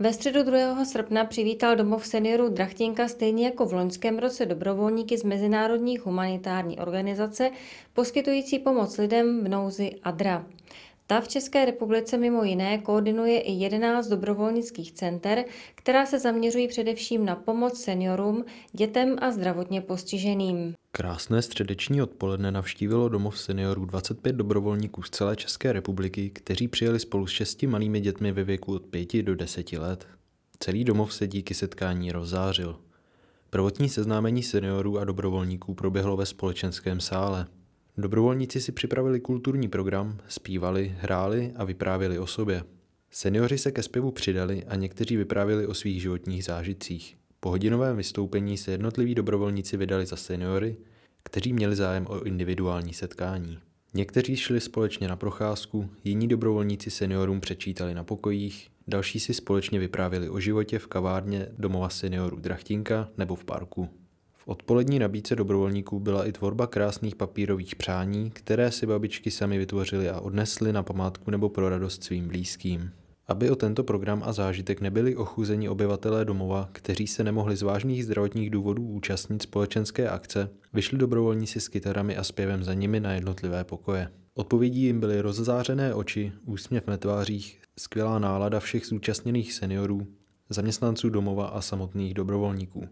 Ve středu 2. srpna přivítal domov seniorů Drachtinka stejně jako v loňském roce dobrovolníky z Mezinárodní humanitární organizace poskytující pomoc lidem v nouzi ADRA. Ta v České republice mimo jiné koordinuje i 11 dobrovolnických center, která se zaměřují především na pomoc seniorům, dětem a zdravotně postiženým. Krásné středeční odpoledne navštívilo domov seniorů 25 dobrovolníků z celé České republiky, kteří přijeli spolu s šesti malými dětmi ve věku od 5 do 10 let. Celý domov se díky setkání rozzářil. Prvotní seznámení seniorů a dobrovolníků proběhlo ve společenském sále. Dobrovolníci si připravili kulturní program, zpívali, hráli a vyprávěli o sobě. Seniori se ke zpěvu přidali a někteří vyprávěli o svých životních zážitcích. Po hodinovém vystoupení se jednotliví dobrovolníci vydali za seniory, kteří měli zájem o individuální setkání. Někteří šli společně na procházku, jiní dobrovolníci seniorům přečítali na pokojích, další si společně vyprávěli o životě v kavárně domova seniorů Drachtinka nebo v parku odpolední nabídce dobrovolníků byla i tvorba krásných papírových přání, které si babičky sami vytvořily a odnesly na památku nebo pro radost svým blízkým. Aby o tento program a zážitek nebyli ochuzeni obyvatelé domova, kteří se nemohli z vážných zdravotních důvodů účastnit společenské akce, vyšli dobrovolníci s kytarami a zpěvem za nimi na jednotlivé pokoje. Odpovědí jim byly rozzářené oči, úsměv na tvářích, skvělá nálada všech zúčastněných seniorů, zaměstnanců domova a samotných dobrovolníků.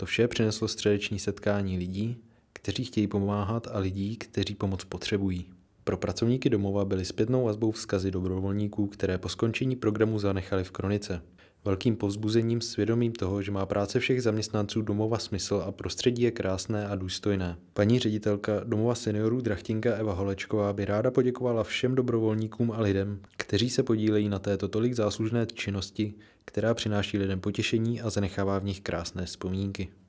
To vše přineslo středeční setkání lidí, kteří chtějí pomáhat a lidí, kteří pomoc potřebují. Pro pracovníky domova byly zpětnou vazbou vzkazy dobrovolníků, které po skončení programu zanechali v kronice velkým povzbuzením svědomím toho, že má práce všech zaměstnanců domova smysl a prostředí je krásné a důstojné. Paní ředitelka domova seniorů Drachtinka Eva Holečková by ráda poděkovala všem dobrovolníkům a lidem, kteří se podílejí na této tolik záslužné činnosti, která přináší lidem potěšení a zanechává v nich krásné vzpomínky.